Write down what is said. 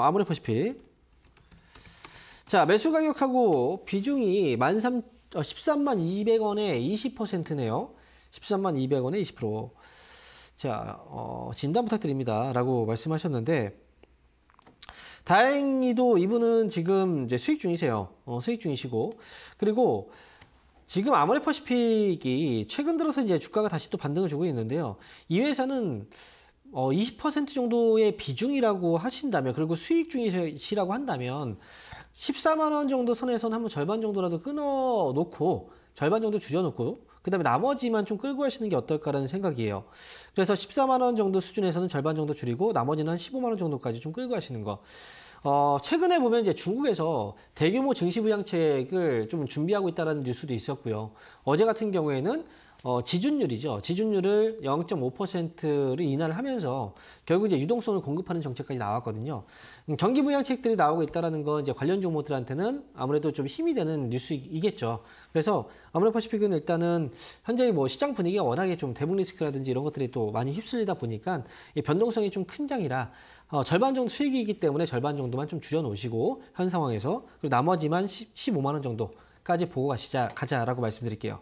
아무리퍼시픽자 매수 가격하고 비중이 13, 13만 200원에 20%네요 13만 200원에 20%자 어, 진단 부탁드립니다 라고 말씀하셨는데 다행히도 이분은 지금 이제 수익 중이세요 어, 수익 중이시고 그리고 지금 아모레퍼시픽이 최근 들어서 이제 주가가 다시 또 반등을 주고 있는데요 이 회사는 어, 20% 정도의 비중이라고 하신다면 그리고 수익 중이시라고 한다면 14만 원 정도 선에서는 한번 절반 정도라도 끊어 놓고 절반 정도 줄여 놓고 그다음에 나머지만 좀 끌고 가시는게 어떨까라는 생각이에요. 그래서 14만 원 정도 수준에서는 절반 정도 줄이고 나머지는 한 15만 원 정도까지 좀 끌고 가시는 거. 어, 최근에 보면 이제 중국에서 대규모 증시 부양책을 좀 준비하고 있다라는 뉴스도 있었고요. 어제 같은 경우에는 어, 지준율이죠. 지준율을 0.5%를 인하를 하면서 결국 이제 유동성을 공급하는 정책까지 나왔거든요. 경기 부양책들이 나오고 있다는건 이제 관련 종목들한테는 아무래도 좀 힘이 되는 뉴스이겠죠. 그래서 아모레퍼시픽은 일단은 현재 뭐 시장 분위기가 워낙에 좀 대북 리스크라든지 이런 것들이 또 많이 휩쓸리다 보니까 이 변동성이 좀 큰 장이라 어, 절반 정도 수익이기 때문에 절반 정도만 좀 줄여놓으시고 현 상황에서 그리고 나머지만 10, 15만 원 정도 까지 보고 가시자 가자라고 말씀드릴게요.